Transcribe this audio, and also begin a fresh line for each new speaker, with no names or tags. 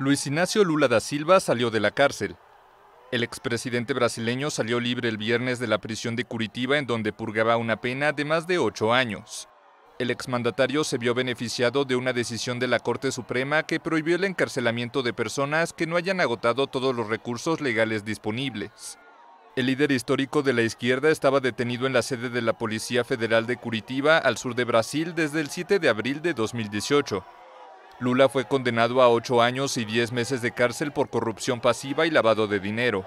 Luis Ignacio Lula da Silva salió de la cárcel. El expresidente brasileño salió libre el viernes de la prisión de Curitiba en donde purgaba una pena de más de ocho años. El exmandatario se vio beneficiado de una decisión de la Corte Suprema que prohibió el encarcelamiento de personas que no hayan agotado todos los recursos legales disponibles. El líder histórico de la izquierda estaba detenido en la sede de la Policía Federal de Curitiba, al sur de Brasil, desde el 7 de abril de 2018. Lula fue condenado a ocho años y diez meses de cárcel por corrupción pasiva y lavado de dinero.